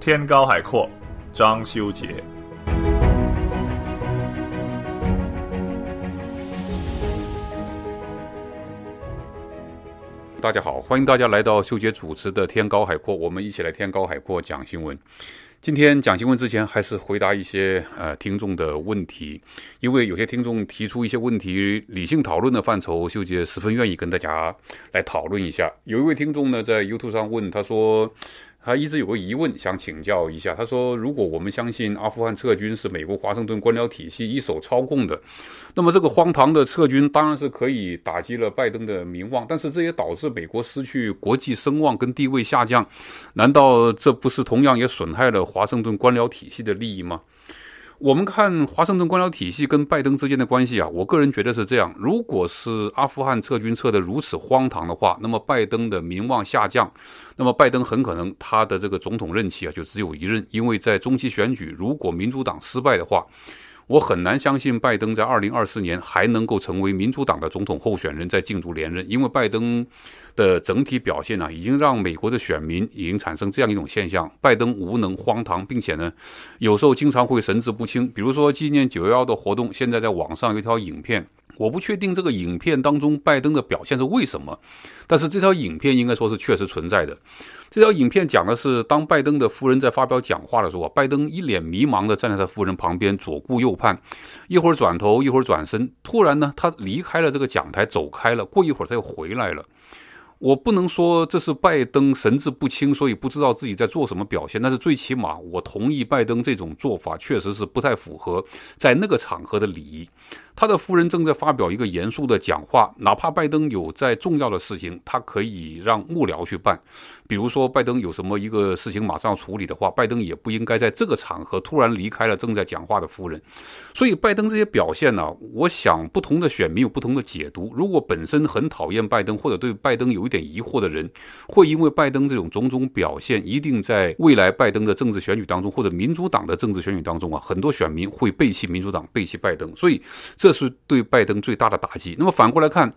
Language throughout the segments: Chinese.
天高海阔，张修杰。大家好，欢迎大家来到秀杰主持的《天高海阔》，我们一起来《天高海阔》讲新闻。今天讲新闻之前，还是回答一些呃听众的问题，因为有些听众提出一些问题，理性讨论的范畴，秀杰十分愿意跟大家来讨论一下。有一位听众呢，在 YouTube 上问，他说。他一直有个疑问，想请教一下。他说：“如果我们相信阿富汗撤军是美国华盛顿官僚体系一手操控的，那么这个荒唐的撤军当然是可以打击了拜登的名望，但是这也导致美国失去国际声望跟地位下降。难道这不是同样也损害了华盛顿官僚体系的利益吗？”我们看华盛顿官僚体系跟拜登之间的关系啊，我个人觉得是这样：如果是阿富汗撤军撤得如此荒唐的话，那么拜登的名望下降，那么拜登很可能他的这个总统任期啊就只有一任，因为在中期选举，如果民主党失败的话。我很难相信拜登在二零二四年还能够成为民主党的总统候选人，在竞逐连任，因为拜登的整体表现呢，已经让美国的选民已经产生这样一种现象：拜登无能、荒唐，并且呢，有时候经常会神志不清。比如说纪念九幺幺的活动，现在在网上有一条影片。我不确定这个影片当中拜登的表现是为什么，但是这条影片应该说是确实存在的。这条影片讲的是，当拜登的夫人在发表讲话的时候，拜登一脸迷茫地站在他夫人旁边，左顾右盼，一会儿转头，一会儿转身，突然呢，他离开了这个讲台，走开了。过一会儿他又回来了。我不能说这是拜登神志不清，所以不知道自己在做什么表现。但是最起码，我同意拜登这种做法确实是不太符合在那个场合的礼仪。他的夫人正在发表一个严肃的讲话，哪怕拜登有再重要的事情，他可以让幕僚去办。比如说，拜登有什么一个事情马上要处理的话，拜登也不应该在这个场合突然离开了正在讲话的夫人。所以，拜登这些表现呢，我想不同的选民有不同的解读。如果本身很讨厌拜登或者对拜登有一点疑惑的人，会因为拜登这种种种表现，一定在未来拜登的政治选举当中或者民主党的政治选举当中啊，很多选民会背弃民主党、背弃拜登。所以，这是对拜登最大的打击。那么反过来看。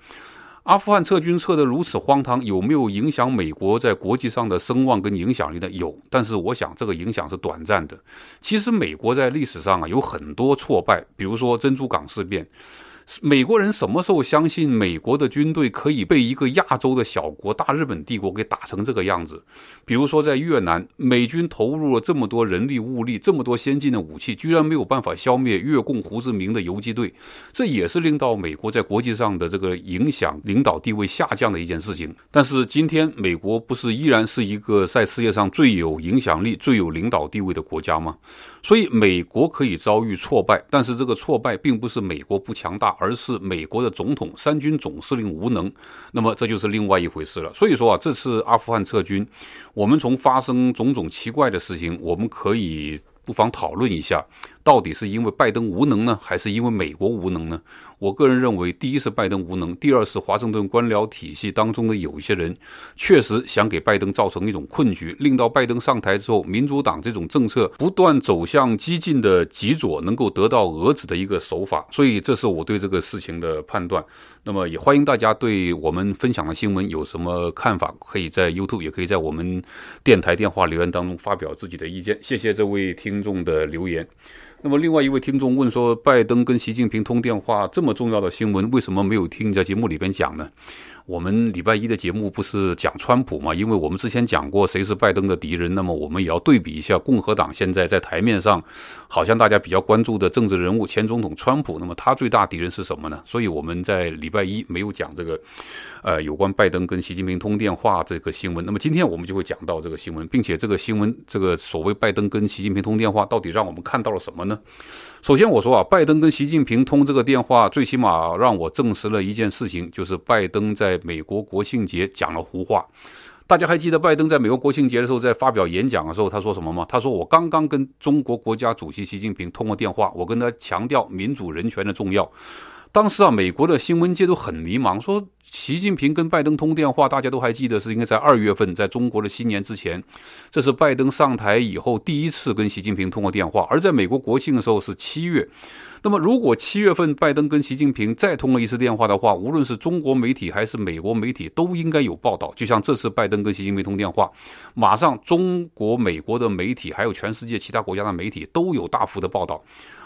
阿富汗撤军撤得如此荒唐，有没有影响美国在国际上的声望跟影响力呢？有，但是我想这个影响是短暂的。其实美国在历史上啊有很多挫败，比如说珍珠港事变。美国人什么时候相信美国的军队可以被一个亚洲的小国大日本帝国给打成这个样子？比如说，在越南，美军投入了这么多人力物力，这么多先进的武器，居然没有办法消灭越共胡志明的游击队，这也是令到美国在国际上的这个影响领导地位下降的一件事情。但是今天，美国不是依然是一个在世界上最有影响力、最有领导地位的国家吗？所以美国可以遭遇挫败，但是这个挫败并不是美国不强大，而是美国的总统、三军总司令无能，那么这就是另外一回事了。所以说啊，这次阿富汗撤军，我们从发生种种奇怪的事情，我们可以不妨讨论一下。到底是因为拜登无能呢，还是因为美国无能呢？我个人认为，第一是拜登无能，第二是华盛顿官僚体系当中的有一些人确实想给拜登造成一种困局，令到拜登上台之后，民主党这种政策不断走向激进的极左，能够得到遏制的一个手法。所以，这是我对这个事情的判断。那么，也欢迎大家对我们分享的新闻有什么看法，可以在 YouTube，也可以在我们电台电话留言当中发表自己的意见。谢谢这位听众的留言。那么，另外一位听众问说：“拜登跟习近平通电话这么重要的新闻，为什么没有听在节目里边讲呢？”我们礼拜一的节目不是讲川普吗？因为我们之前讲过谁是拜登的敌人，那么我们也要对比一下共和党现在在台面上，好像大家比较关注的政治人物前总统川普，那么他最大敌人是什么呢？所以我们在礼拜一没有讲这个，呃，有关拜登跟习近平通电话这个新闻。那么今天我们就会讲到这个新闻，并且这个新闻，这个所谓拜登跟习近平通电话，到底让我们看到了什么呢？首先，我说啊，拜登跟习近平通这个电话，最起码让我证实了一件事情，就是拜登在美国国庆节讲了胡话。大家还记得拜登在美国国庆节的时候在发表演讲的时候他说什么吗？他说我刚刚跟中国国家主席习近平通过电话，我跟他强调民主人权的重要。当时啊，美国的新闻界都很迷茫，说习近平跟拜登通电话，大家都还记得是应该在二月份，在中国的新年之前，这是拜登上台以后第一次跟习近平通过电话，而在美国国庆的时候是七月。那么，如果七月份拜登跟习近平再通了一次电话的话，无论是中国媒体还是美国媒体都应该有报道。就像这次拜登跟习近平通电话，马上中国、美国的媒体，还有全世界其他国家的媒体都有大幅的报道。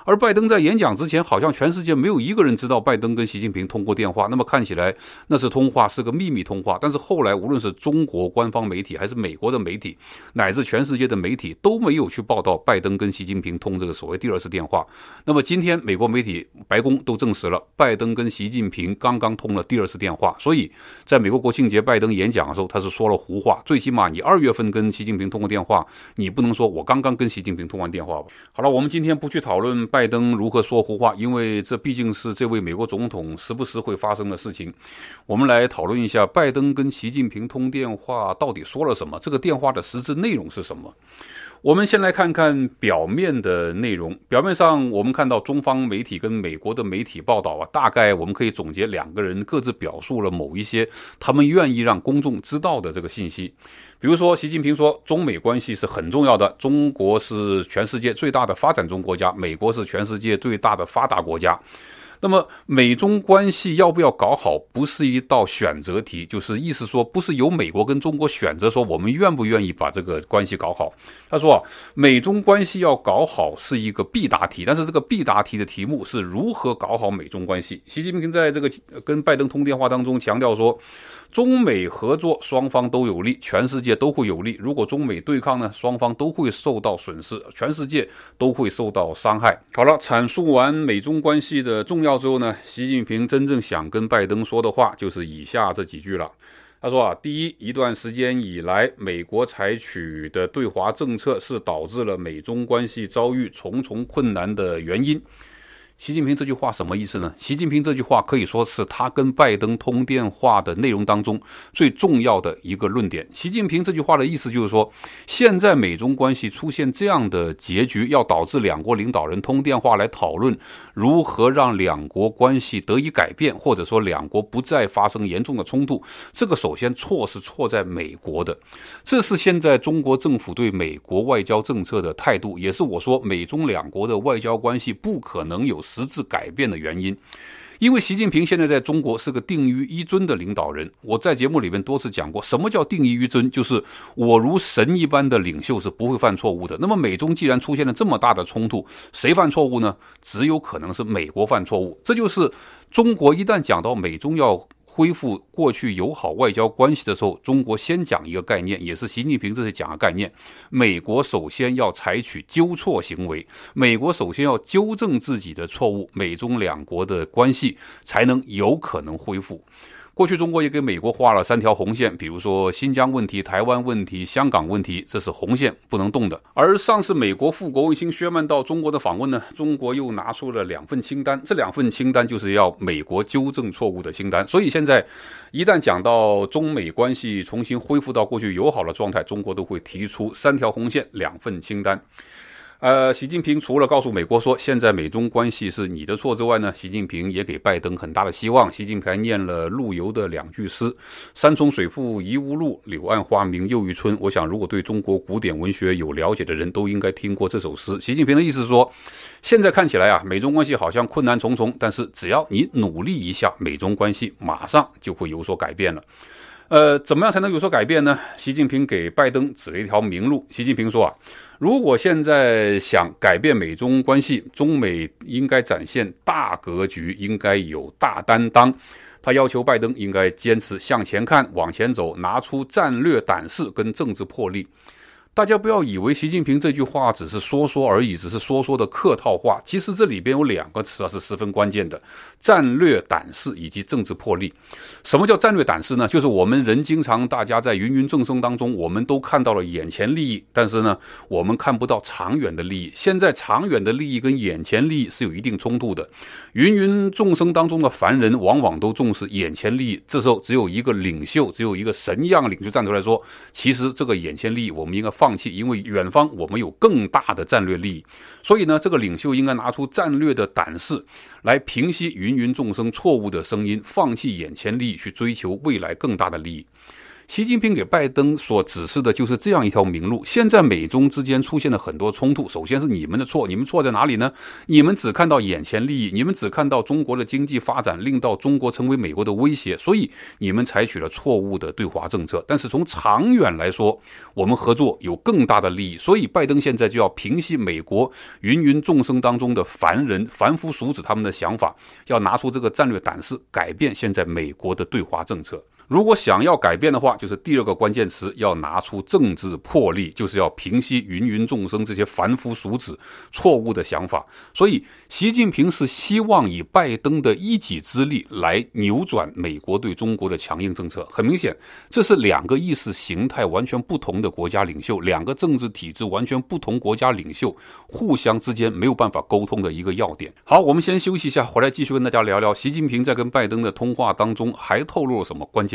而拜登在演讲之前，好像全世界没有一个人知道拜登跟习近平通过电话。那么看起来那次通话，是个秘密通话。但是后来，无论是中国官方媒体，还是美国的媒体，乃至全世界的媒体都没有去报道拜登跟习近平通这个所谓第二次电话。那么今天，美国媒体、白宫都证实了拜登跟习近平刚刚通了第二次电话。所以，在美国国庆节拜登演讲的时候，他是说了胡话。最起码，你二月份跟习近平通过电话，你不能说我刚刚跟习近平通完电话吧？好了，我们今天不去讨论。拜登如何说胡话？因为这毕竟是这位美国总统时不时会发生的事情。我们来讨论一下，拜登跟习近平通电话到底说了什么？这个电话的实质内容是什么？我们先来看看表面的内容。表面上，我们看到中方媒体跟美国的媒体报道啊，大概我们可以总结两个人各自表述了某一些他们愿意让公众知道的这个信息。比如说，习近平说，中美关系是很重要的，中国是全世界最大的发展中国家，美国是全世界最大的发达国家。那么，美中关系要不要搞好，不是一道选择题，就是意思说，不是由美国跟中国选择说，我们愿不愿意把这个关系搞好。他说啊，美中关系要搞好是一个必答题，但是这个必答题的题目是如何搞好美中关系。习近平在这个跟拜登通电话当中强调说。中美合作，双方都有利，全世界都会有利。如果中美对抗呢，双方都会受到损失，全世界都会受到伤害。好了，阐述完美中关系的重要之后呢，习近平真正想跟拜登说的话就是以下这几句了。他说啊，第一，一段时间以来，美国采取的对华政策是导致了美中关系遭遇重重困难的原因。习近平这句话什么意思呢？习近平这句话可以说是他跟拜登通电话的内容当中最重要的一个论点。习近平这句话的意思就是说，现在美中关系出现这样的结局，要导致两国领导人通电话来讨论如何让两国关系得以改变，或者说两国不再发生严重的冲突。这个首先错是错在美国的，这是现在中国政府对美国外交政策的态度，也是我说美中两国的外交关系不可能有。实质改变的原因，因为习近平现在在中国是个定于一尊的领导人。我在节目里面多次讲过，什么叫定一于尊，就是我如神一般的领袖是不会犯错误的。那么美中既然出现了这么大的冲突，谁犯错误呢？只有可能是美国犯错误。这就是中国一旦讲到美中要。恢复过去友好外交关系的时候，中国先讲一个概念，也是习近平这次讲的概念：美国首先要采取纠错行为，美国首先要纠正自己的错误，美中两国的关系才能有可能恢复。过去中国也给美国画了三条红线，比如说新疆问题、台湾问题、香港问题，这是红线不能动的。而上次美国副国卫星薛曼到中国的访问呢，中国又拿出了两份清单，这两份清单就是要美国纠正错误的清单。所以现在，一旦讲到中美关系重新恢复到过去友好的状态，中国都会提出三条红线、两份清单。呃，习近平除了告诉美国说现在美中关系是你的错之外呢，习近平也给拜登很大的希望。习近平还念了陆游的两句诗：“山重水复疑无路，柳暗花明又一村。”我想，如果对中国古典文学有了解的人都应该听过这首诗。习近平的意思是说，现在看起来啊，美中关系好像困难重重，但是只要你努力一下，美中关系马上就会有所改变了。呃，怎么样才能有所改变呢？习近平给拜登指了一条明路。习近平说啊。如果现在想改变美中关系，中美应该展现大格局，应该有大担当。他要求拜登应该坚持向前看，往前走，拿出战略胆识跟政治魄力。大家不要以为习近平这句话只是说说而已，只是说说的客套话。其实这里边有两个词啊，是十分关键的：战略胆识以及政治魄力。什么叫战略胆识呢？就是我们人经常大家在芸芸众生当中，我们都看到了眼前利益，但是呢，我们看不到长远的利益。现在长远的利益跟眼前利益是有一定冲突的。芸芸众生当中的凡人，往往都重视眼前利益。这时候，只有一个领袖，只有一个神一样领袖站出来说：“其实这个眼前利益，我们应该放。”放弃，因为远方我们有更大的战略利益。所以呢，这个领袖应该拿出战略的胆识，来平息芸芸众生错误的声音，放弃眼前利益去追求未来更大的利益。习近平给拜登所指示的就是这样一条明路。现在美中之间出现了很多冲突，首先是你们的错，你们错在哪里呢？你们只看到眼前利益，你们只看到中国的经济发展令到中国成为美国的威胁，所以你们采取了错误的对华政策。但是从长远来说，我们合作有更大的利益。所以拜登现在就要平息美国芸芸众生当中的凡人、凡夫俗子他们的想法，要拿出这个战略胆识，改变现在美国的对华政策。如果想要改变的话，就是第二个关键词，要拿出政治魄力，就是要平息芸芸众生这些凡夫俗子错误的想法。所以，习近平是希望以拜登的一己之力来扭转美国对中国的强硬政策。很明显，这是两个意识形态完全不同的国家领袖，两个政治体制完全不同国家领袖互相之间没有办法沟通的一个要点。好，我们先休息一下，回来继续跟大家聊聊习近平在跟拜登的通话当中还透露了什么关键。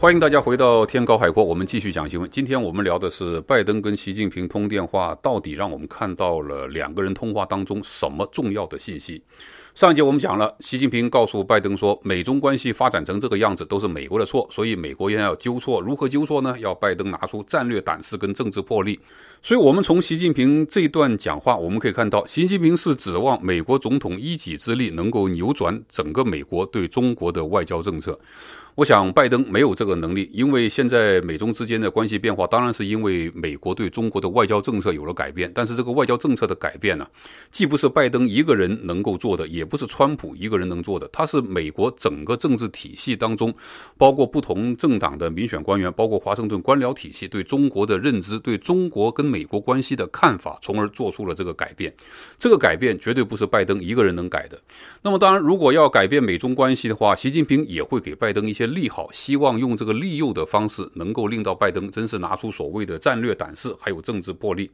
欢迎大家回到《天高海阔》，我们继续讲新闻。今天我们聊的是拜登跟习近平通电话，到底让我们看到了两个人通话当中什么重要的信息？上一节我们讲了，习近平告诉拜登说，美中关系发展成这个样子都是美国的错，所以美国要要纠错，如何纠错呢？要拜登拿出战略胆识跟政治魄力。所以，我们从习近平这段讲话，我们可以看到，习近平是指望美国总统一己之力能够扭转整个美国对中国的外交政策。我想，拜登没有这个能力，因为现在美中之间的关系变化，当然是因为美国对中国的外交政策有了改变。但是这个外交政策的改变呢，既不是拜登一个人能够做的，也不是川普一个人能做的，它是美国整个政治体系当中，包括不同政党的民选官员，包括华盛顿官僚体系对中国的认知，对中国跟美国关系的看法，从而做出了这个改变。这个改变绝对不是拜登一个人能改的。那么，当然，如果要改变美中关系的话，习近平也会给拜登一些。利好，希望用这个利诱的方式，能够令到拜登真是拿出所谓的战略胆识，还有政治魄力。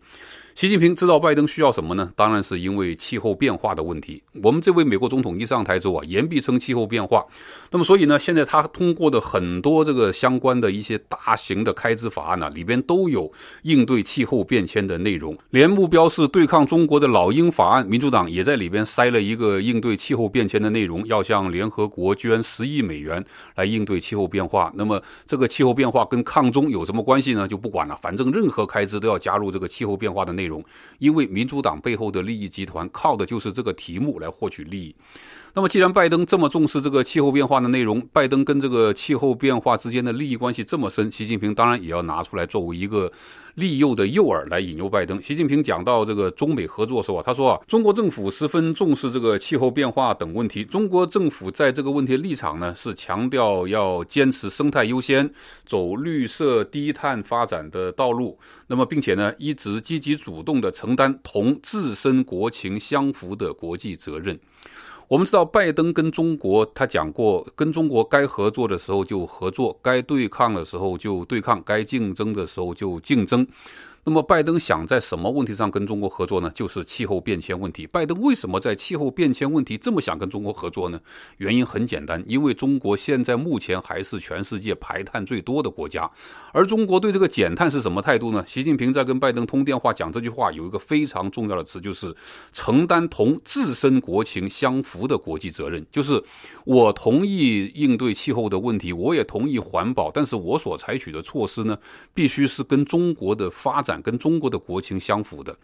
习近平知道拜登需要什么呢？当然是因为气候变化的问题。我们这位美国总统一上台之后啊，言必称气候变化。那么所以呢，现在他通过的很多这个相关的一些大型的开支法案呢，里边都有应对气候变迁的内容。连目标是对抗中国的“老鹰法案”，民主党也在里边塞了一个应对气候变迁的内容，要向联合国捐十亿美元来应对气候变化。那么这个气候变化跟抗中有什么关系呢？就不管了，反正任何开支都要加入这个气候变化的内。内容，因为民主党背后的利益集团靠的就是这个题目来获取利益。那么，既然拜登这么重视这个气候变化的内容，拜登跟这个气候变化之间的利益关系这么深，习近平当然也要拿出来作为一个利诱的诱饵来引诱拜登。习近平讲到这个中美合作的时候，他说啊，中国政府十分重视这个气候变化等问题。中国政府在这个问题立场呢，是强调要坚持生态优先，走绿色低碳发展的道路。那么，并且呢，一直积极主动地承担同自身国情相符的国际责任。我们知道，拜登跟中国，他讲过，跟中国该合作的时候就合作，该对抗的时候就对抗，该竞争的时候就竞争。那么，拜登想在什么问题上跟中国合作呢？就是气候变迁问题。拜登为什么在气候变迁问题这么想跟中国合作呢？原因很简单，因为中国现在目前还是全世界排碳最多的国家。而中国对这个减碳是什么态度呢？习近平在跟拜登通电话讲这句话有一个非常重要的词，就是承担同自身国情相符的国际责任。就是我同意应对气候的问题，我也同意环保，但是我所采取的措施呢，必须是跟中国的发展。跟中国的国情相符的。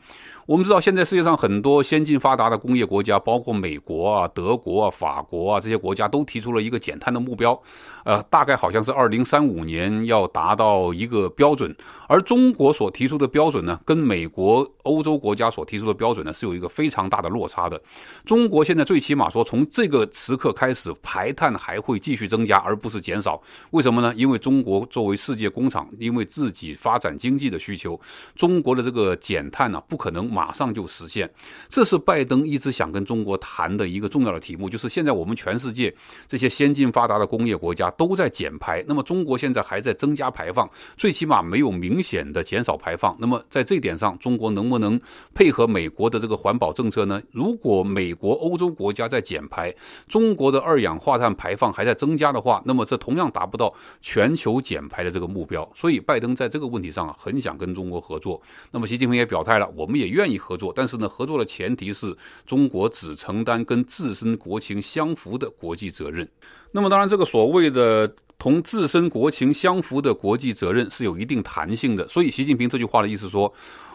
我们知道，现在世界上很多先进发达的工业国家，包括美国啊、德国啊、法国啊这些国家，都提出了一个减碳的目标，呃，大概好像是二零三五年要达到一个标准。而中国所提出的标准呢，跟美国、欧洲国家所提出的标准呢，是有一个非常大的落差的。中国现在最起码说，从这个时刻开始，排碳还会继续增加，而不是减少。为什么呢？因为中国作为世界工厂，因为自己发展经济的需求。中国的这个减碳呢，不可能马上就实现。这是拜登一直想跟中国谈的一个重要的题目，就是现在我们全世界这些先进发达的工业国家都在减排，那么中国现在还在增加排放，最起码没有明显的减少排放。那么在这一点上，中国能不能配合美国的这个环保政策呢？如果美国、欧洲国家在减排，中国的二氧化碳排放还在增加的话，那么这同样达不到全球减排的这个目标。所以拜登在这个问题上啊，很想跟中国合。合作，那么习近平也表态了，我们也愿意合作，但是呢，合作的前提是中国只承担跟自身国情相符的国际责任。那么，当然，这个所谓的同自身国情相符的国际责任是有一定弹性的。所以，习近平这句话的意思说，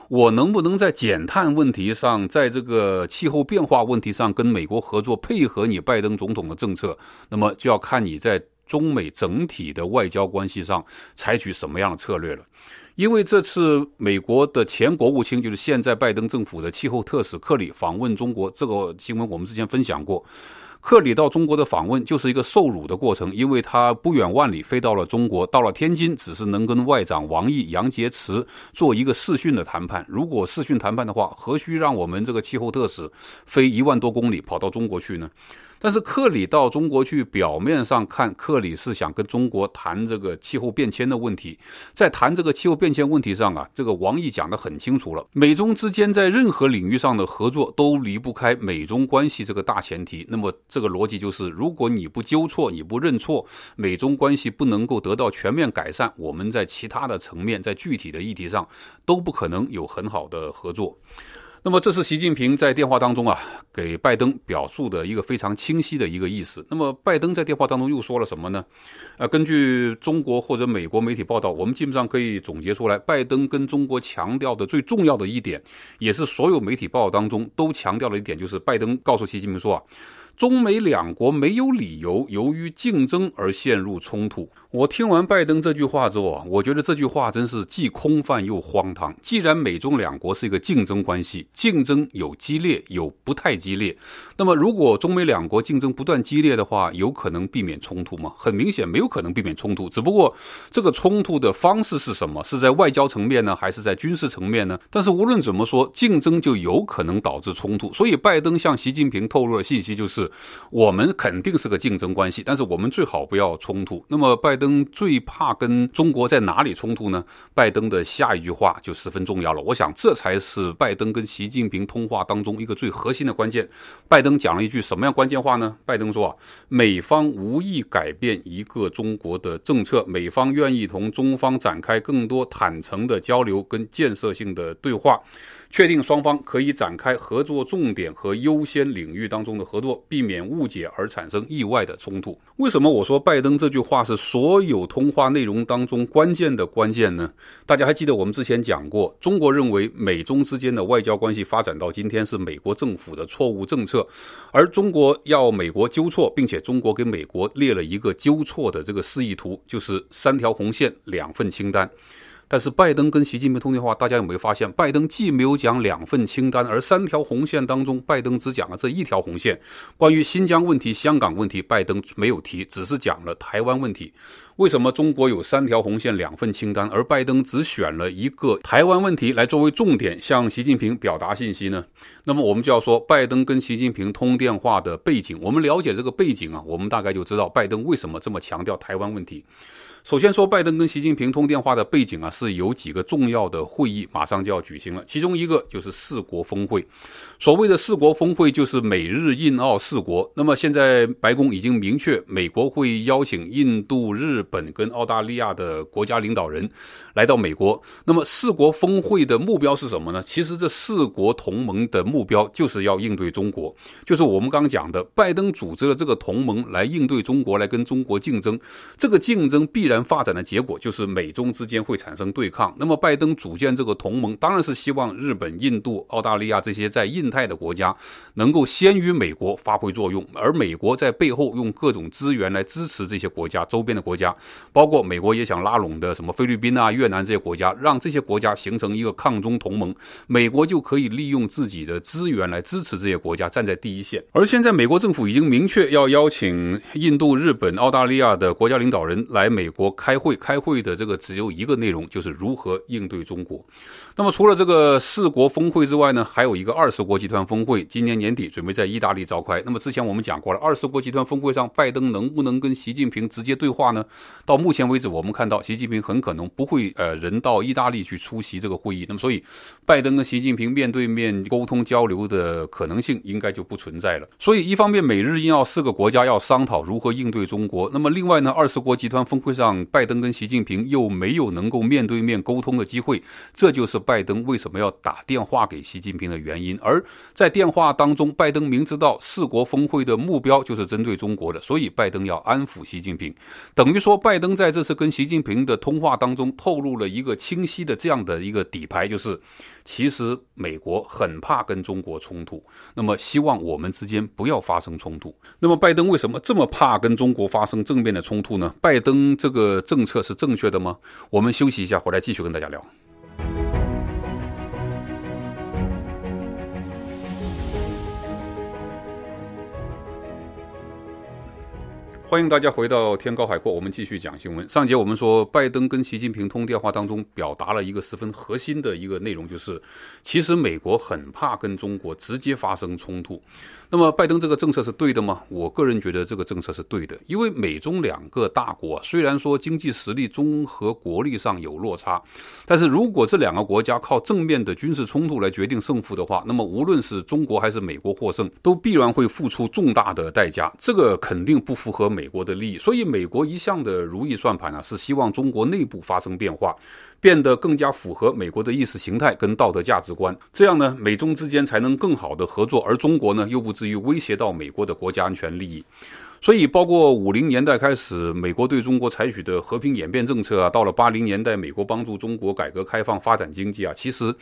我能不能在减碳问题上，在这个气候变化问题上跟美国合作，配合你拜登总统的政策，那么就要看你在中美整体的外交关系上采取什么样的策略了。因为这次美国的前国务卿，就是现在拜登政府的气候特使克里访问中国，这个新闻我们之前分享过。克里到中国的访问就是一个受辱的过程，因为他不远万里飞到了中国，到了天津，只是能跟外长王毅、杨洁篪做一个视讯的谈判。如果视讯谈判的话，何须让我们这个气候特使飞一万多公里跑到中国去呢？但是克里到中国去，表面上看，克里是想跟中国谈这个气候变迁的问题。在谈这个气候变迁问题上啊，这个王毅讲得很清楚了：美中之间在任何领域上的合作都离不开美中关系这个大前提。那么这个逻辑就是，如果你不纠错、你不认错，美中关系不能够得到全面改善，我们在其他的层面、在具体的议题上都不可能有很好的合作。那么这是习近平在电话当中啊，给拜登表述的一个非常清晰的一个意思。那么拜登在电话当中又说了什么呢？呃，根据中国或者美国媒体报道，我们基本上可以总结出来，拜登跟中国强调的最重要的一点，也是所有媒体报道当中都强调的一点，就是拜登告诉习近平说，啊，中美两国没有理由由于竞争而陷入冲突。我听完拜登这句话之后啊，我觉得这句话真是既空泛又荒唐。既然美中两国是一个竞争关系，竞争有激烈，有不太激烈。那么，如果中美两国竞争不断激烈的话，有可能避免冲突吗？很明显，没有可能避免冲突。只不过，这个冲突的方式是什么？是在外交层面呢，还是在军事层面呢？但是，无论怎么说，竞争就有可能导致冲突。所以，拜登向习近平透露的信息就是：我们肯定是个竞争关系，但是我们最好不要冲突。那么，拜登。最怕跟中国在哪里冲突呢？拜登的下一句话就十分重要了。我想，这才是拜登跟习近平通话当中一个最核心的关键。拜登讲了一句什么样关键话呢？拜登说美方无意改变一个中国的政策，美方愿意同中方展开更多坦诚的交流跟建设性的对话。确定双方可以展开合作重点和优先领域当中的合作，避免误解而产生意外的冲突。为什么我说拜登这句话是所有通话内容当中关键的关键呢？大家还记得我们之前讲过，中国认为美中之间的外交关系发展到今天是美国政府的错误政策，而中国要美国纠错，并且中国给美国列了一个纠错的这个示意图，就是三条红线、两份清单。但是拜登跟习近平通电话，大家有没有发现，拜登既没有讲两份清单，而三条红线当中，拜登只讲了这一条红线，关于新疆问题、香港问题，拜登没有提，只是讲了台湾问题。为什么中国有三条红线、两份清单，而拜登只选了一个台湾问题来作为重点向习近平表达信息呢？那么我们就要说拜登跟习近平通电话的背景。我们了解这个背景啊，我们大概就知道拜登为什么这么强调台湾问题。首先说，拜登跟习近平通电话的背景啊，是有几个重要的会议马上就要举行了。其中一个就是四国峰会。所谓的四国峰会，就是美日印澳四国。那么现在白宫已经明确，美国会邀请印度、日本跟澳大利亚的国家领导人来到美国。那么四国峰会的目标是什么呢？其实这四国同盟的目标就是要应对中国，就是我们刚刚讲的，拜登组织了这个同盟来应对中国，来跟中国竞争。这个竞争必然。发展的结果就是美中之间会产生对抗。那么拜登组建这个同盟，当然是希望日本、印度、澳大利亚这些在印太的国家能够先于美国发挥作用，而美国在背后用各种资源来支持这些国家周边的国家，包括美国也想拉拢的什么菲律宾啊、越南这些国家，让这些国家形成一个抗中同盟，美国就可以利用自己的资源来支持这些国家站在第一线。而现在美国政府已经明确要邀请印度、日本、澳大利亚的国家领导人来美国。开会开会的这个只有一个内容，就是如何应对中国。那么除了这个四国峰会之外呢，还有一个二十国集团峰会，今年年底准备在意大利召开。那么之前我们讲过了，二十国集团峰会上，拜登能不能跟习近平直接对话呢？到目前为止，我们看到习近平很可能不会呃人到意大利去出席这个会议。那么所以，拜登跟习近平面对面沟通交流的可能性应该就不存在了。所以一方面，美日印澳四个国家要商讨如何应对中国；那么另外呢，二十国集团峰会上。让拜登跟习近平又没有能够面对面沟通的机会，这就是拜登为什么要打电话给习近平的原因。而在电话当中，拜登明知道四国峰会的目标就是针对中国的，所以拜登要安抚习近平，等于说拜登在这次跟习近平的通话当中透露了一个清晰的这样的一个底牌，就是。其实美国很怕跟中国冲突，那么希望我们之间不要发生冲突。那么拜登为什么这么怕跟中国发生正面的冲突呢？拜登这个政策是正确的吗？我们休息一下，回来继续跟大家聊。欢迎大家回到天高海阔，我们继续讲新闻。上节我们说，拜登跟习近平通电话当中，表达了一个十分核心的一个内容，就是其实美国很怕跟中国直接发生冲突。那么，拜登这个政策是对的吗？我个人觉得这个政策是对的，因为美中两个大国虽然说经济实力、综合国力上有落差，但是如果这两个国家靠正面的军事冲突来决定胜负的话，那么无论是中国还是美国获胜，都必然会付出重大的代价。这个肯定不符合。美国的利益，所以美国一向的如意算盘呢，是希望中国内部发生变化，变得更加符合美国的意识形态跟道德价值观，这样呢，美中之间才能更好的合作，而中国呢，又不至于威胁到美国的国家安全利益。所以，包括五零年代开始，美国对中国采取的和平演变政策啊，到了八零年代，美国帮助中国改革开放、发展经济啊，其实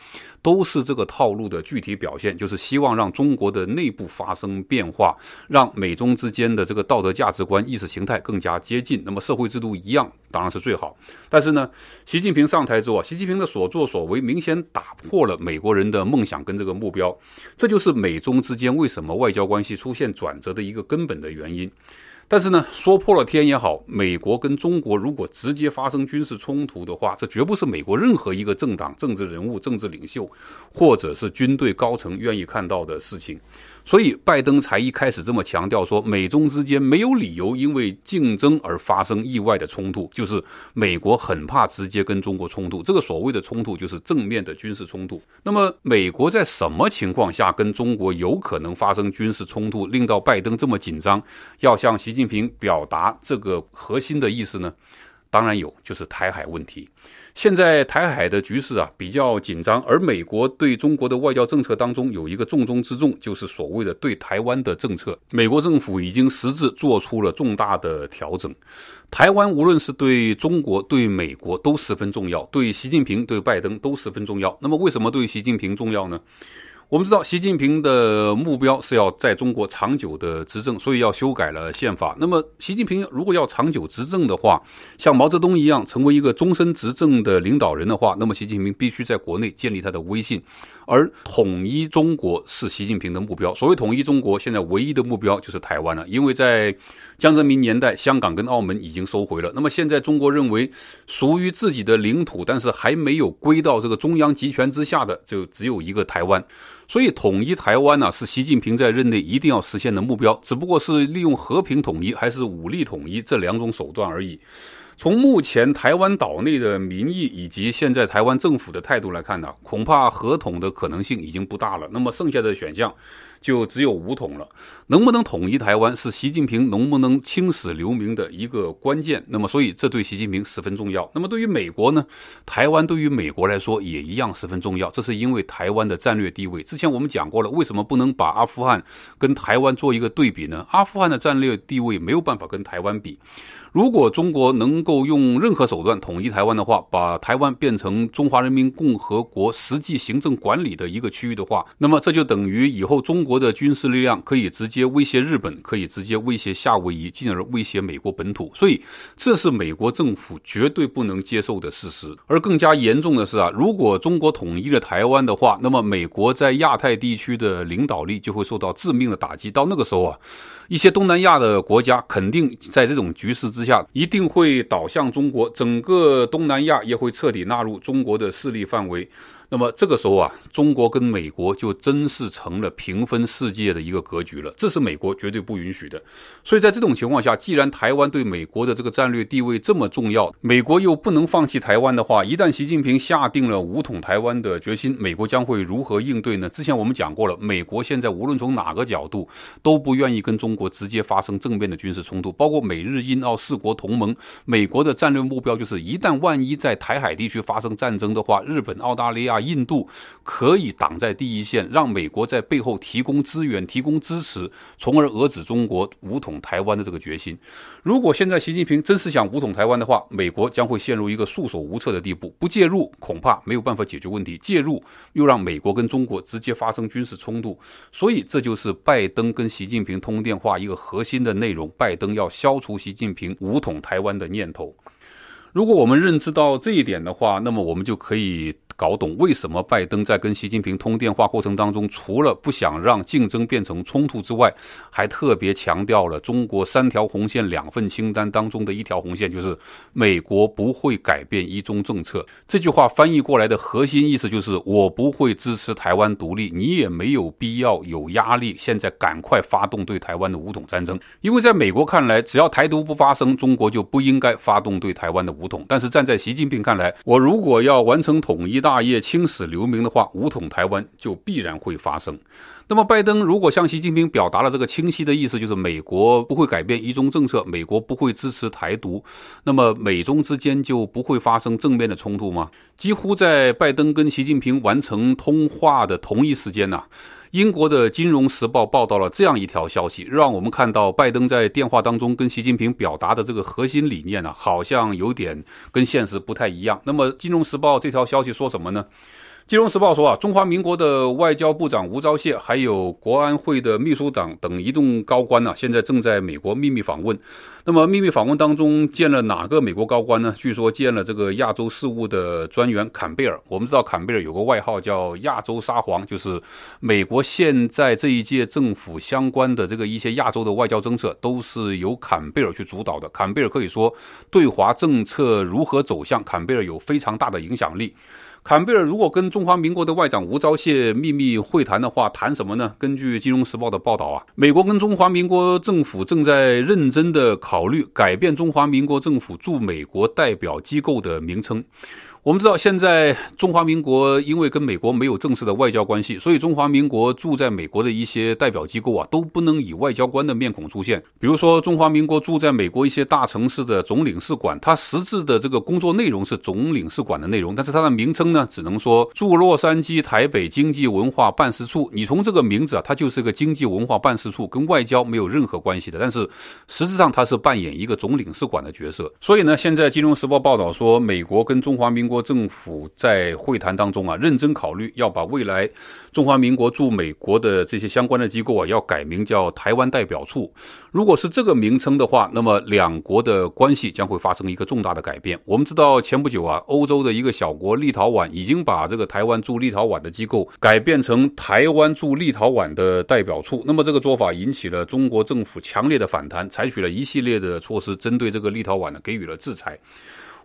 都是这个套路的具体表现，就是希望让中国的内部发生变化，让美中之间的这个道德价值观、意识形态更加接近。那么，社会制度一样，当然是最好。但是呢，习近平上台之后啊，习近平的所作所为明显打破了美国人的梦想跟这个目标，这就是美中之间为什么外交关系出现转折的一个根本的原因。但是呢，说破了天也好，美国跟中国如果直接发生军事冲突的话，这绝不是美国任何一个政党、政治人物、政治领袖，或者是军队高层愿意看到的事情。所以，拜登才一开始这么强调说，美中之间没有理由因为竞争而发生意外的冲突，就是美国很怕直接跟中国冲突。这个所谓的冲突，就是正面的军事冲突。那么，美国在什么情况下跟中国有可能发生军事冲突，令到拜登这么紧张，要向习近平表达这个核心的意思呢？当然有，就是台海问题。现在台海的局势啊比较紧张，而美国对中国的外交政策当中有一个重中之重，就是所谓的对台湾的政策。美国政府已经实质做出了重大的调整。台湾无论是对中国、对美国都十分重要，对习近平、对拜登都十分重要。那么，为什么对习近平重要呢？我们知道，习近平的目标是要在中国长久的执政，所以要修改了宪法。那么，习近平如果要长久执政的话，像毛泽东一样成为一个终身执政的领导人的话，那么习近平必须在国内建立他的威信。而统一中国是习近平的目标。所谓统一中国，现在唯一的目标就是台湾了。因为在江泽民年代，香港跟澳门已经收回了。那么现在中国认为属于自己的领土，但是还没有归到这个中央集权之下的，就只有一个台湾。所以统一台湾呢，是习近平在任内一定要实现的目标。只不过是利用和平统一还是武力统一这两种手段而已。从目前台湾岛内的民意以及现在台湾政府的态度来看呢，恐怕合统的可能性已经不大了。那么剩下的选项就只有武统了。能不能统一台湾，是习近平能不能青史留名的一个关键。那么，所以这对习近平十分重要。那么对于美国呢，台湾对于美国来说也一样十分重要。这是因为台湾的战略地位。之前我们讲过了，为什么不能把阿富汗跟台湾做一个对比呢？阿富汗的战略地位没有办法跟台湾比。如果中国能够用任何手段统一台湾的话，把台湾变成中华人民共和国实际行政管理的一个区域的话，那么这就等于以后中国的军事力量可以直接威胁日本，可以直接威胁夏威夷，进而威胁美国本土。所以，这是美国政府绝对不能接受的事实。而更加严重的是啊，如果中国统一了台湾的话，那么美国在亚太地区的领导力就会受到致命的打击。到那个时候啊。一些东南亚的国家肯定在这种局势之下，一定会倒向中国，整个东南亚也会彻底纳入中国的势力范围。那么这个时候啊，中国跟美国就真是成了平分世界的一个格局了。这是美国绝对不允许的。所以在这种情况下，既然台湾对美国的这个战略地位这么重要，美国又不能放弃台湾的话，一旦习近平下定了武统台湾的决心，美国将会如何应对呢？之前我们讲过了，美国现在无论从哪个角度都不愿意跟中国直接发生正面的军事冲突，包括美日印澳四国同盟，美国的战略目标就是一旦万一在台海地区发生战争的话，日本、澳大利亚。印度可以挡在第一线，让美国在背后提供资源、提供支持，从而遏制中国武统台湾的这个决心。如果现在习近平真是想武统台湾的话，美国将会陷入一个束手无策的地步。不介入恐怕没有办法解决问题，介入又让美国跟中国直接发生军事冲突。所以，这就是拜登跟习近平通电话一个核心的内容：拜登要消除习近平武统台湾的念头。如果我们认知到这一点的话，那么我们就可以。搞懂为什么拜登在跟习近平通电话过程当中，除了不想让竞争变成冲突之外，还特别强调了中国三条红线、两份清单当中的一条红线，就是美国不会改变一中政策。这句话翻译过来的核心意思就是：我不会支持台湾独立，你也没有必要有压力，现在赶快发动对台湾的武统战争。因为在美国看来，只要台独不发生，中国就不应该发动对台湾的武统。但是站在习近平看来，我如果要完成统一的，大业青史留名的话，五统台湾就必然会发生。那么，拜登如果向习近平表达了这个清晰的意思，就是美国不会改变一中政策，美国不会支持台独，那么美中之间就不会发生正面的冲突吗？几乎在拜登跟习近平完成通话的同一时间呢。英国的《金融时报》报道了这样一条消息，让我们看到拜登在电话当中跟习近平表达的这个核心理念呢，好像有点跟现实不太一样。那么，《金融时报》这条消息说什么呢？《金融时报》说啊，中华民国的外交部长吴钊燮，还有国安会的秘书长等一众高官呢，现在正在美国秘密访问。那么，秘密访问当中见了哪个美国高官呢？据说见了这个亚洲事务的专员坎贝尔。我们知道，坎贝尔有个外号叫“亚洲沙皇”，就是美国现在这一届政府相关的这个一些亚洲的外交政策，都是由坎贝尔去主导的。坎贝尔可以说，对华政策如何走向，坎贝尔有非常大的影响力。坎贝尔如果跟中华民国的外长吴钊燮秘密会谈的话，谈什么呢？根据《金融时报》的报道啊，美国跟中华民国政府正在认真的考虑改变中华民国政府驻美国代表机构的名称。我们知道，现在中华民国因为跟美国没有正式的外交关系，所以中华民国驻在美国的一些代表机构啊，都不能以外交官的面孔出现。比如说，中华民国驻在美国一些大城市的总领事馆，它实质的这个工作内容是总领事馆的内容，但是它的名称呢，只能说驻洛杉矶、台北经济文化办事处。你从这个名字啊，它就是个经济文化办事处，跟外交没有任何关系的。但是实质上，它是扮演一个总领事馆的角色。所以呢，现在《金融时报》报道说，美国跟中华民国。国政府在会谈当中啊，认真考虑要把未来中华民国驻美国的这些相关的机构啊，要改名叫台湾代表处。如果是这个名称的话，那么两国的关系将会发生一个重大的改变。我们知道，前不久啊，欧洲的一个小国立陶宛已经把这个台湾驻立陶宛的机构改变成台湾驻立陶宛的代表处。那么这个做法引起了中国政府强烈的反弹，采取了一系列的措施，针对这个立陶宛呢给予了制裁。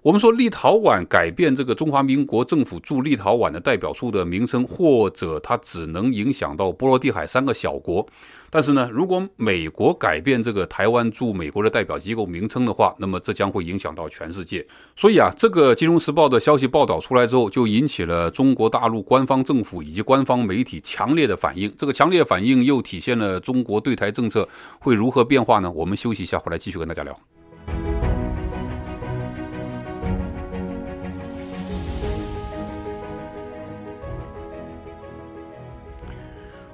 我们说立陶宛改变这个中华民国政府驻立陶宛的代表处的名称，或者它只能影响到波罗的海三个小国，但是呢，如果美国改变这个台湾驻美国的代表机构名称的话，那么这将会影响到全世界。所以啊，这个《金融时报》的消息报道出来之后，就引起了中国大陆官方政府以及官方媒体强烈的反应。这个强烈反应又体现了中国对台政策会如何变化呢？我们休息一下，回来继续跟大家聊。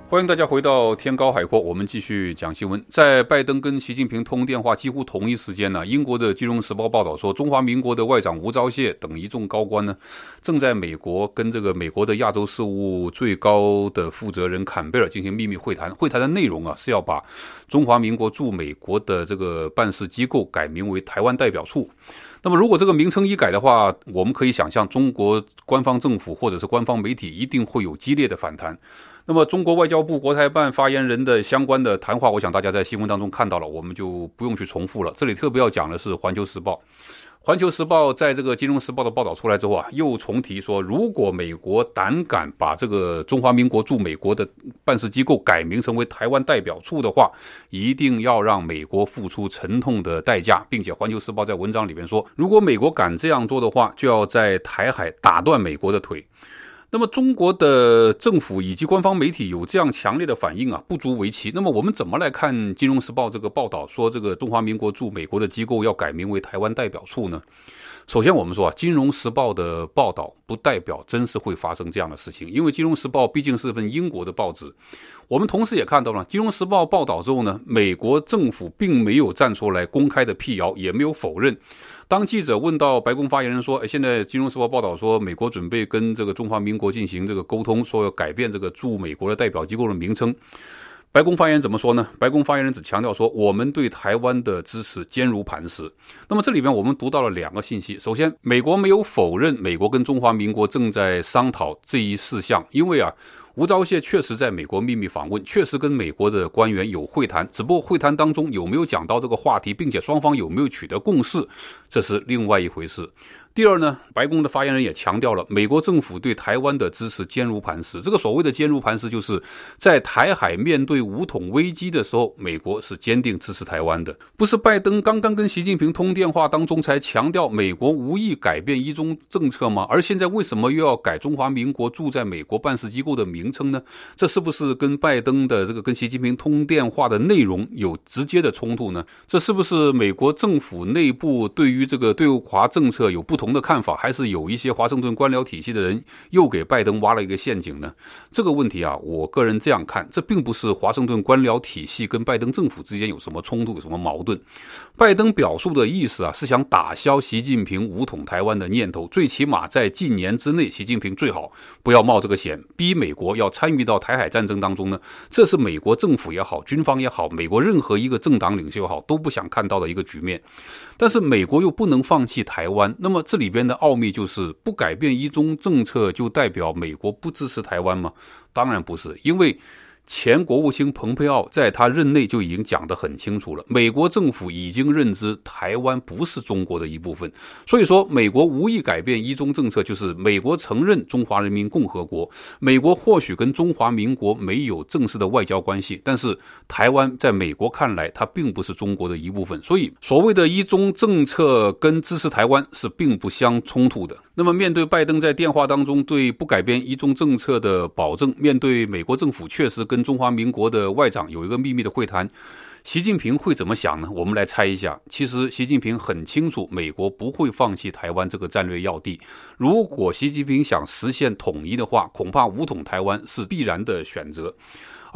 欢迎大家回到天高海阔，我们继续讲新闻。在拜登跟习近平通电话几乎同一时间呢，英国的金融时报报道说，中华民国的外长吴钊燮等一众高官呢，正在美国跟这个美国的亚洲事务最高的负责人坎贝尔进行秘密会谈。会谈的内容啊，是要把中华民国驻美国的这个办事机构改名为台湾代表处。那么，如果这个名称一改的话，我们可以想象，中国官方政府或者是官方媒体一定会有激烈的反弹。那么，中国外交部国台办发言人的相关的谈话，我想大家在新闻当中看到了，我们就不用去重复了。这里特别要讲的是《环球时报》。《环球时报》在这个《金融时报》的报道出来之后啊，又重提说，如果美国胆敢把这个中华民国驻美国的办事机构改名成为台湾代表处的话，一定要让美国付出沉痛的代价。并且，《环球时报》在文章里面说，如果美国敢这样做的话，就要在台海打断美国的腿。那么中国的政府以及官方媒体有这样强烈的反应啊，不足为奇。那么我们怎么来看《金融时报》这个报道，说这个中华民国驻美国的机构要改名为台湾代表处呢？首先，我们说啊，《金融时报》的报道不代表真实会发生这样的事情，因为《金融时报》毕竟是份英国的报纸。我们同时也看到了，《金融时报》报道之后呢，美国政府并没有站出来公开的辟谣，也没有否认。当记者问到白宫发言人说：“哎，现在《金融时报》报道说美国准备跟这个中华民国进行这个沟通，说要改变这个驻美国的代表机构的名称。”白宫发言怎么说呢？白宫发言人只强调说，我们对台湾的支持坚如磐石。那么这里面我们读到了两个信息：首先，美国没有否认美国跟中华民国正在商讨这一事项，因为啊，吴钊燮确实在美国秘密访问，确实跟美国的官员有会谈，只不过会谈当中有没有讲到这个话题，并且双方有没有取得共识。这是另外一回事。第二呢，白宫的发言人也强调了美国政府对台湾的支持坚如磐石。这个所谓的坚如磐石，就是在台海面对五统危机的时候，美国是坚定支持台湾的。不是拜登刚刚跟习近平通电话当中才强调美国无意改变一中政策吗？而现在为什么又要改中华民国驻在美国办事机构的名称呢？这是不是跟拜登的这个跟习近平通电话的内容有直接的冲突呢？这是不是美国政府内部对于？于这个对华政策有不同的看法，还是有一些华盛顿官僚体系的人又给拜登挖了一个陷阱呢？这个问题啊，我个人这样看，这并不是华盛顿官僚体系跟拜登政府之间有什么冲突、有什么矛盾。拜登表述的意思啊，是想打消习近平武统台湾的念头，最起码在近年之内，习近平最好不要冒这个险，逼美国要参与到台海战争当中呢。这是美国政府也好，军方也好，美国任何一个政党领袖好都不想看到的一个局面。但是美国又不能放弃台湾，那么这里边的奥秘就是不改变一中政策，就代表美国不支持台湾吗？当然不是，因为。前国务卿蓬佩奥在他任内就已经讲得很清楚了，美国政府已经认知台湾不是中国的一部分，所以说美国无意改变一中政策，就是美国承认中华人民共和国。美国或许跟中华民国没有正式的外交关系，但是台湾在美国看来它并不是中国的一部分，所以所谓的一中政策跟支持台湾是并不相冲突的。那么面对拜登在电话当中对不改变一中政策的保证，面对美国政府确实跟。中华民国的外长有一个秘密的会谈，习近平会怎么想呢？我们来猜一下。其实习近平很清楚，美国不会放弃台湾这个战略要地。如果习近平想实现统一的话，恐怕武统台湾是必然的选择。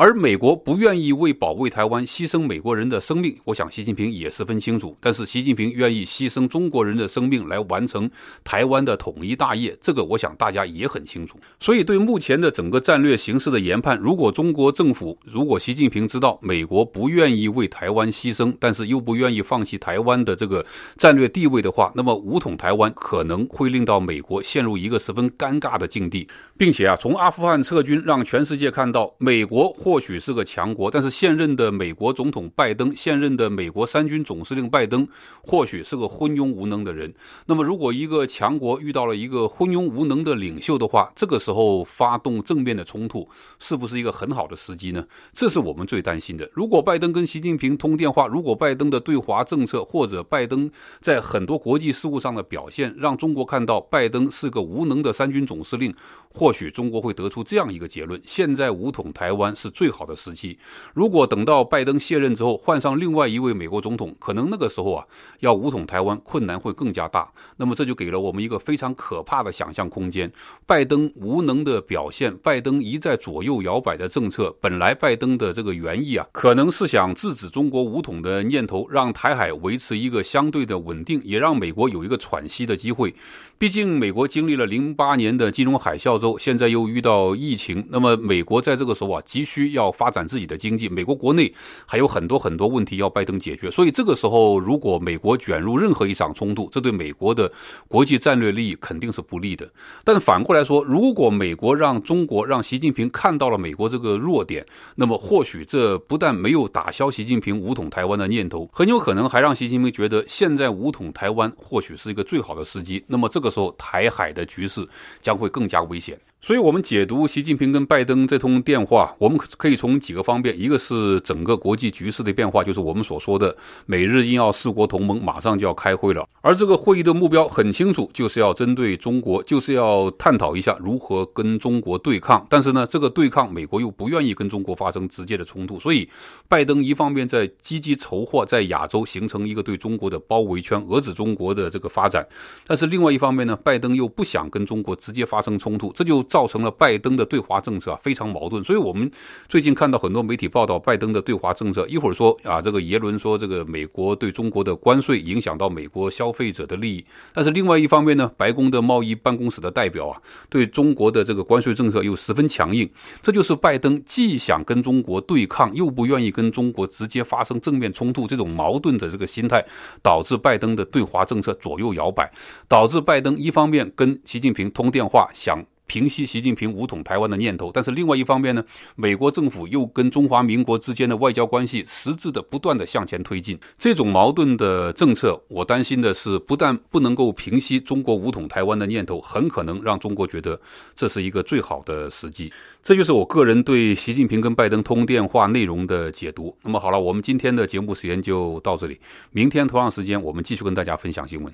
而美国不愿意为保卫台湾牺牲美国人的生命，我想习近平也十分清楚。但是习近平愿意牺牲中国人的生命来完成台湾的统一大业，这个我想大家也很清楚。所以，对目前的整个战略形势的研判，如果中国政府，如果习近平知道美国不愿意为台湾牺牲，但是又不愿意放弃台湾的这个战略地位的话，那么武统台湾可能会令到美国陷入一个十分尴尬的境地，并且啊，从阿富汗撤军让全世界看到美国或。或许是个强国，但是现任的美国总统拜登，现任的美国三军总司令拜登，或许是个昏庸无能的人。那么，如果一个强国遇到了一个昏庸无能的领袖的话，这个时候发动政变的冲突，是不是一个很好的时机呢？这是我们最担心的。如果拜登跟习近平通电话，如果拜登的对华政策或者拜登在很多国际事务上的表现，让中国看到拜登是个无能的三军总司令，或许中国会得出这样一个结论：现在武统台湾是。最好的时期，如果等到拜登卸任之后换上另外一位美国总统，可能那个时候啊要武统台湾困难会更加大。那么这就给了我们一个非常可怕的想象空间。拜登无能的表现，拜登一再左右摇摆的政策，本来拜登的这个原意啊，可能是想制止中国武统的念头，让台海维持一个相对的稳定，也让美国有一个喘息的机会。毕竟美国经历了零八年的金融海啸之后，现在又遇到疫情，那么美国在这个时候啊急需。需要发展自己的经济。美国国内还有很多很多问题要拜登解决，所以这个时候，如果美国卷入任何一场冲突，这对美国的国际战略利益肯定是不利的。但反过来说，如果美国让中国、让习近平看到了美国这个弱点，那么或许这不但没有打消习近平武统台湾的念头，很有可能还让习近平觉得现在武统台湾或许是一个最好的时机。那么这个时候，台海的局势将会更加危险。所以，我们解读习近平跟拜登这通电话，我们可以从几个方面：一个是整个国际局势的变化，就是我们所说的美日印澳四国同盟马上就要开会了，而这个会议的目标很清楚，就是要针对中国，就是要探讨一下如何跟中国对抗。但是呢，这个对抗，美国又不愿意跟中国发生直接的冲突，所以，拜登一方面在积极筹划在亚洲形成一个对中国的包围圈，遏制中国的这个发展；但是另外一方面呢，拜登又不想跟中国直接发生冲突，这就。造成了拜登的对华政策啊非常矛盾，所以我们最近看到很多媒体报道拜登的对华政策，一会儿说啊这个耶伦说这个美国对中国的关税影响到美国消费者的利益，但是另外一方面呢，白宫的贸易办公室的代表啊对中国的这个关税政策又十分强硬，这就是拜登既想跟中国对抗，又不愿意跟中国直接发生正面冲突这种矛盾的这个心态，导致拜登的对华政策左右摇摆，导致拜登一方面跟习近平通电话想。平息习近平武统台湾的念头，但是另外一方面呢，美国政府又跟中华民国之间的外交关系实质的不断的向前推进。这种矛盾的政策，我担心的是，不但不能够平息中国武统台湾的念头，很可能让中国觉得这是一个最好的时机。这就是我个人对习近平跟拜登通电话内容的解读。那么好了，我们今天的节目时间就到这里，明天同样时间我们继续跟大家分享新闻。